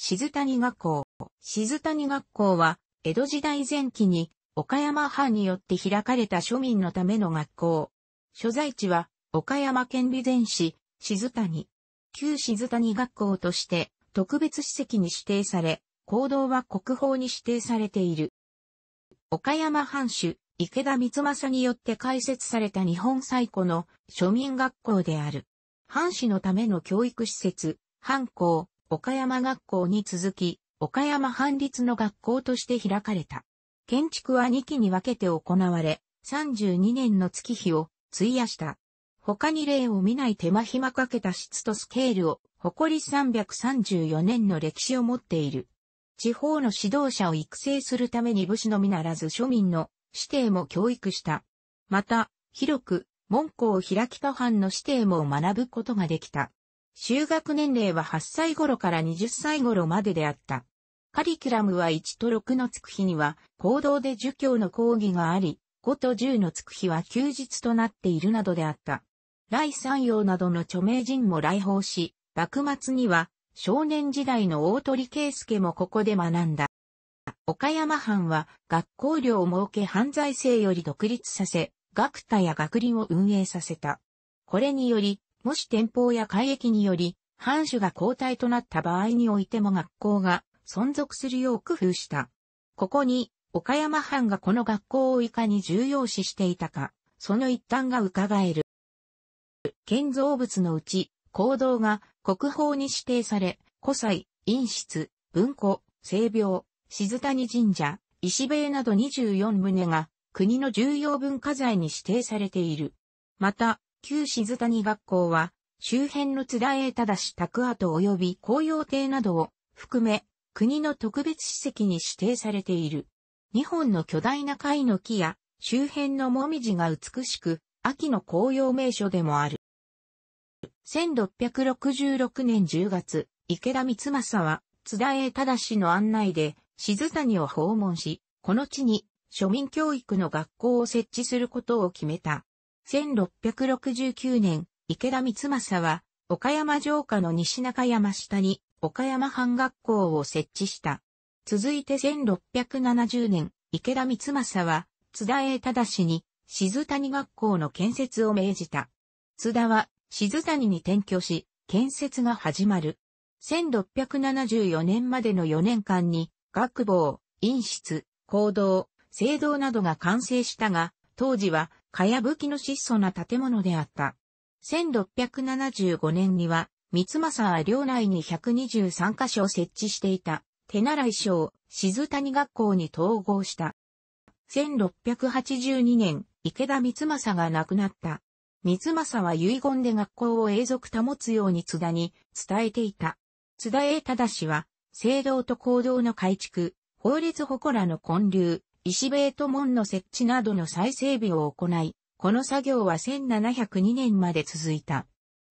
静谷学校。静谷学校は、江戸時代前期に、岡山藩によって開かれた庶民のための学校。所在地は、岡山県備前市、静谷。旧静谷学校として、特別史跡に指定され、行動は国宝に指定されている。岡山藩主、池田光政によって開設された日本最古の庶民学校である。藩士のための教育施設、藩校、岡山学校に続き、岡山藩立の学校として開かれた。建築は2期に分けて行われ、32年の月日を費やした。他に例を見ない手間暇かけた質とスケールを誇り334年の歴史を持っている。地方の指導者を育成するために武士のみならず庶民の指定も教育した。また、広く、門戸を開き他藩の指定も学ぶことができた。修学年齢は8歳頃から20歳頃までであった。カリキュラムは1と6のつく日には、行動で儒教の講義があり、5と10のつく日は休日となっているなどであった。来三陽などの著名人も来訪し、幕末には少年時代の大鳥圭介もここで学んだ。岡山藩は学校寮を設け犯罪性より独立させ、学徒や学林を運営させた。これにより、もし天保や海域により、藩主が交代となった場合においても学校が存続するよう工夫した。ここに、岡山藩がこの学校をいかに重要視していたか、その一端が伺える。建造物のうち、行動が国宝に指定され、古祭、陰室、文庫、聖廟、静谷神社、石塀など24棟が国の重要文化財に指定されている。また、旧静谷学校は、周辺の津田栄忠宅跡及び紅葉亭などを含め、国の特別史跡に指定されている。日本の巨大な貝の木や周辺のもみじが美しく、秋の紅葉名所でもある。1666年10月、池田光政は津田栄忠の案内で静谷を訪問し、この地に庶民教育の学校を設置することを決めた。1669年、池田光政は、岡山城下の西中山下に、岡山藩学校を設置した。続いて1670年、池田光政は、津田栄忠に、静谷学校の建設を命じた。津田は、静谷に転居し、建設が始まる。1674年までの4年間に、学坊、陰室、行動、制堂などが完成したが、当時はかやぶきの質素な建物であった。1675年には、三政は領内に123カ所設置していた、手習い省、静谷学校に統合した。1682年、池田三政が亡くなった。三政は遺言で学校を永続保つように津田に伝えていた。津田栄忠は、聖堂と行動の改築、法律祠の建立、石塀と門の設置などの再整備を行い、この作業は1702年まで続いた。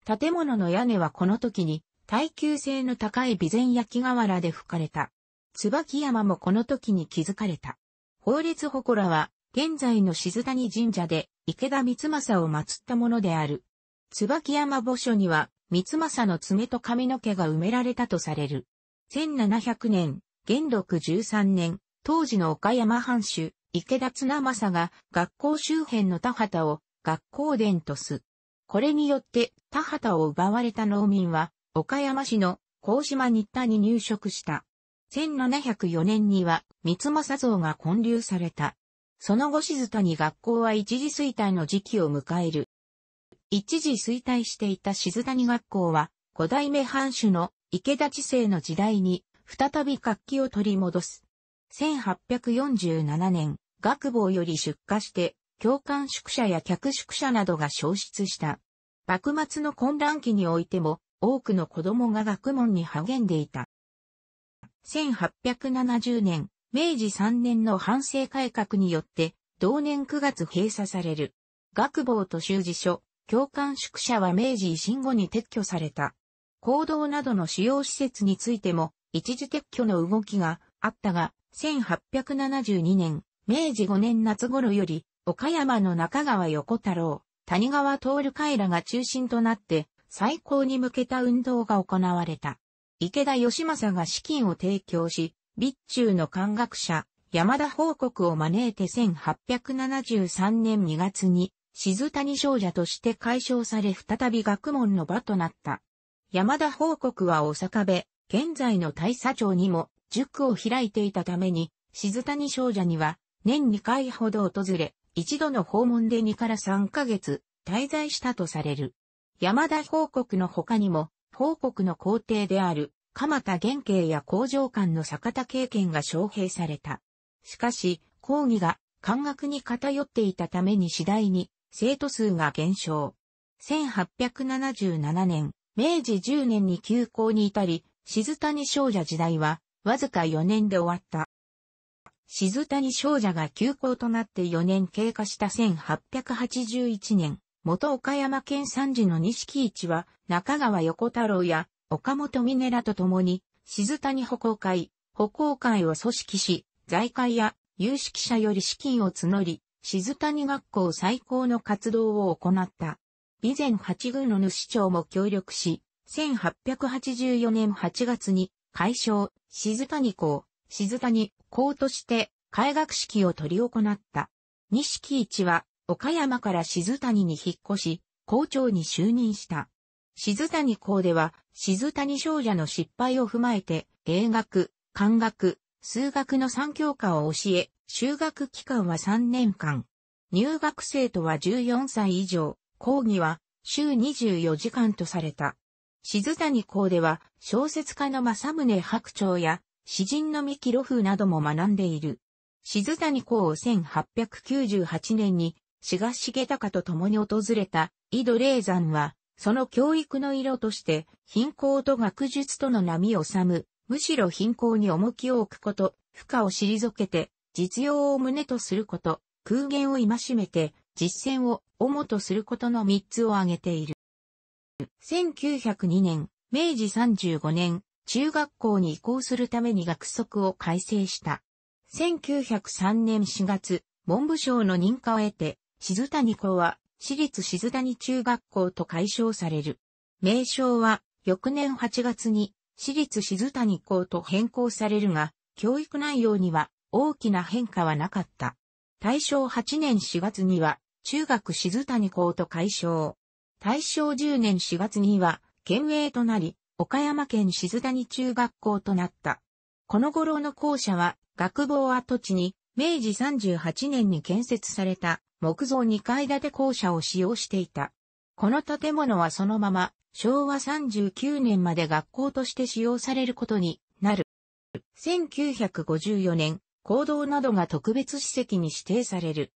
建物の屋根はこの時に耐久性の高い備前焼瓦で吹かれた。椿山もこの時に築かれた。法律祠は現在の静谷神社で池田光政を祀ったものである。椿山墓所には光政の爪と髪の毛が埋められたとされる。1700年、元禄13年、当時の岡山藩主、池田綱政が学校周辺の田畑を学校伝とす。これによって田畑を奪われた農民は岡山市の高島日田に入植した。1704年には三政像が建立された。その後静田に学校は一時衰退の時期を迎える。一時衰退していた静谷学校は五代目藩主の池田知世の時代に再び活気を取り戻す。1847年、学坊より出荷して、教官宿舎や客宿舎などが消失した。幕末の混乱期においても、多くの子供が学問に励んでいた。1870年、明治3年の反省改革によって、同年9月閉鎖される。学坊と修辞所、教官宿舎は明治維新後に撤去された。行動などの主要施設についても、一時撤去の動きがあったが、1872年、明治5年夏頃より、岡山の中川横太郎、谷川徹海らが中心となって、最高に向けた運動が行われた。池田義政が資金を提供し、備中の漢学者、山田報告を招いて1873年2月に、静谷少女として解消され再び学問の場となった。山田報告は大阪部、現在の大佐町にも塾を開いていたために、静谷少女には年2回ほど訪れ、一度の訪問で2から3ヶ月滞在したとされる。山田報告の他にも、報告の皇帝である、鎌田玄慶や工場間の坂田経験が招聘された。しかし、講義が官学に偏っていたために次第に生徒数が減少。1877年、明治10年に休校に至り、静谷少女時代はわずか4年で終わった。静谷少女が休校となって4年経過した1881年、元岡山県三次の錦市は中川横太郎や岡本ミネラと共に静谷歩行会、歩行会を組織し、財界や有識者より資金を募り、静谷学校最高の活動を行った。備前八宮の主張も協力し、1884年8月に解消、静谷校、静谷校として開学式を取り行った。錦一は岡山から静谷に引っ越し、校長に就任した。静谷校では、静谷少女の失敗を踏まえて、英学、漢学、数学の3教科を教え、修学期間は3年間。入学生徒は14歳以上、講義は週24時間とされた。静谷校では小説家の正宗白鳥や詩人の三木露風なども学んでいる。静谷校を1898年に志賀重隆と共に訪れた井戸霊山は、その教育の色として貧困と学術との波を収む、むしろ貧困に重きを置くこと、負荷を退けて、実用を旨とすること、空言を戒めて、実践を主とすることの三つを挙げている。1902年、明治35年、中学校に移行するために学則を改正した。1903年4月、文部省の認可を得て、静谷校は、私立静谷中学校と解消される。名称は、翌年8月に、私立静谷校と変更されるが、教育内容には大きな変化はなかった。大正8年4月には、中学静谷校と解消。大正10年4月には、県営となり、岡山県静谷中学校となった。この頃の校舎は、学房跡地に、明治38年に建設された木造2階建て校舎を使用していた。この建物はそのまま昭和39年まで学校として使用されることになる。1954年、行動などが特別史跡に指定される。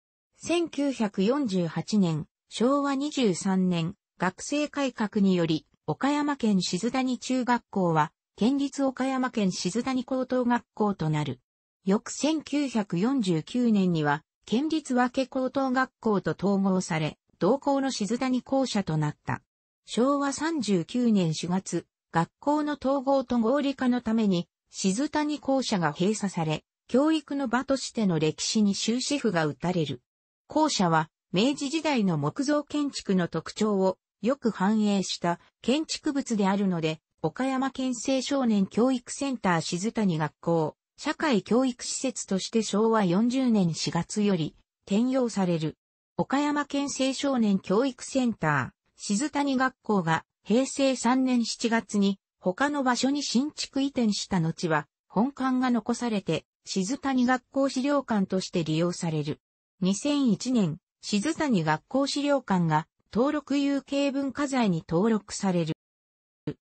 1948年、昭和23年、学生改革により、岡山県静谷中学校は、県立岡山県静谷高等学校となる。翌1949年には、県立和け高等学校と統合され、同校の静谷校舎となった。昭和39年4月、学校の統合と合理化のために、静谷校舎が閉鎖され、教育の場としての歴史に終止符が打たれる。校舎は、明治時代の木造建築の特徴をよく反映した建築物であるので、岡山県政少年教育センター静谷学校、社会教育施設として昭和40年4月より転用される。岡山県政少年教育センター、静谷学校が平成3年7月に他の場所に新築移転した後は本館が残されて静谷学校資料館として利用される。2001年、静谷学校資料館が登録有形文化財に登録される。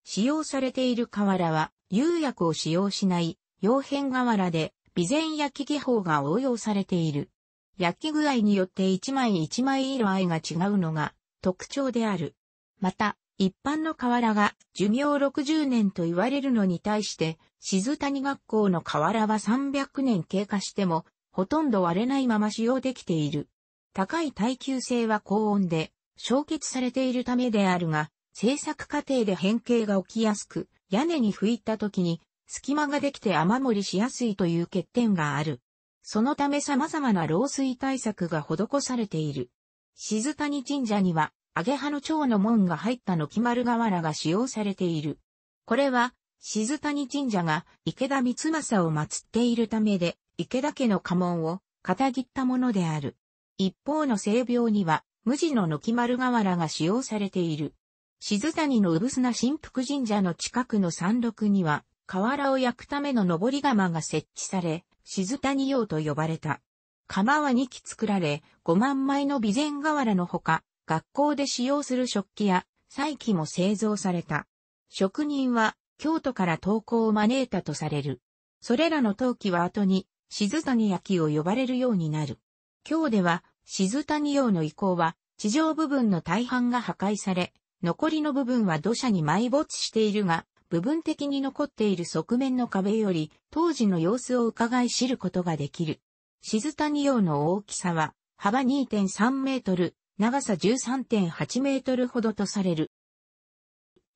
使用されている瓦は、釉薬を使用しない、洋変瓦で、備前焼技法が応用されている。焼き具合によって一枚一枚色合いが違うのが特徴である。また、一般の瓦が寿命60年と言われるのに対して、静谷学校の瓦は300年経過しても、ほとんど割れないまま使用できている。高い耐久性は高温で、焼結されているためであるが、制作過程で変形が起きやすく、屋根に吹いた時に隙間ができて雨漏りしやすいという欠点がある。そのため様々な漏水対策が施されている。静谷神社には、アゲハの蝶の門が入ったの木丸瓦が使用されている。これは、静谷神社が池田光政を祀っているためで、池田家の家紋を、片切ったものである。一方の性病には、無地の軒丸瓦が使用されている。静谷の産砂神福神社の近くの山麓には、瓦を焼くための登り窯が設置され、静谷用と呼ばれた。窯は2基作られ、5万枚の備前瓦のほか、学校で使用する食器や、祭器も製造された。職人は、京都から投稿を招いたとされる。それらの陶器は後に、静谷焼きを呼ばれるようになる。京では、静谷用の遺構は、地上部分の大半が破壊され、残りの部分は土砂に埋没しているが、部分的に残っている側面の壁より、当時の様子を伺い知ることができる。静谷用の大きさは、幅2.3メートル、長さ13.8メートルほどとされる。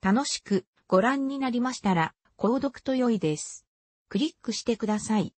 楽しくご覧になりましたら、購読と良いです。クリックしてください。